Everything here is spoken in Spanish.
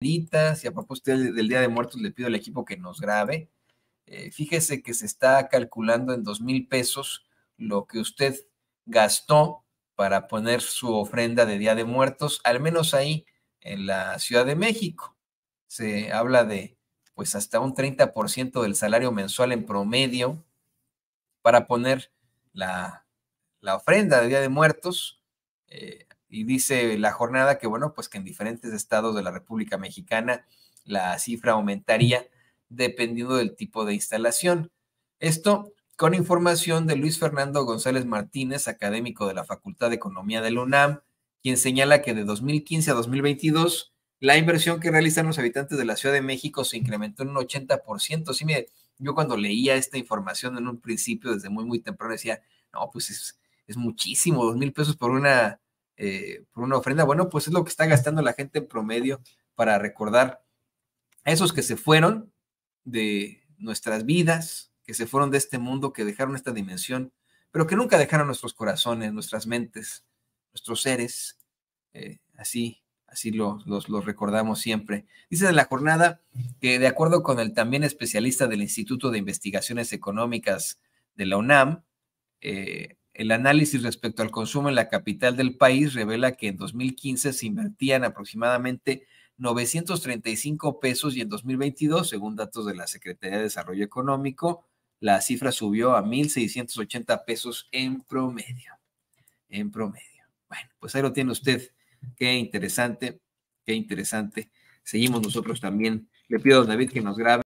y a propósito del, Día de Muertos le pido al equipo que nos grabe. Eh, fíjese que se está calculando en dos mil pesos lo que usted gastó para poner su ofrenda de Día de Muertos, al menos ahí en la Ciudad de México. Se habla de pues hasta un 30% del salario mensual en promedio para poner la, la ofrenda de Día de Muertos. Eh, y dice la jornada que, bueno, pues que en diferentes estados de la República Mexicana la cifra aumentaría dependiendo del tipo de instalación. Esto con información de Luis Fernando González Martínez, académico de la Facultad de Economía de la UNAM, quien señala que de 2015 a 2022 la inversión que realizan los habitantes de la Ciudad de México se incrementó en un 80%. Sí, mire, yo cuando leía esta información en un principio, desde muy, muy temprano, decía, no, pues es, es muchísimo, dos mil pesos por una eh, por una ofrenda, bueno, pues es lo que está gastando la gente en promedio para recordar a esos que se fueron de nuestras vidas, que se fueron de este mundo, que dejaron esta dimensión, pero que nunca dejaron nuestros corazones, nuestras mentes, nuestros seres. Eh, así, así los, recordamos siempre. Dice en la jornada que de acuerdo con el también especialista del Instituto de Investigaciones Económicas de la UNAM, eh, el análisis respecto al consumo en la capital del país revela que en 2015 se invertían aproximadamente 935 pesos y en 2022, según datos de la Secretaría de Desarrollo Económico, la cifra subió a 1.680 pesos en promedio. En promedio. Bueno, pues ahí lo tiene usted. Qué interesante, qué interesante. Seguimos nosotros también. Le pido a David que nos grabe.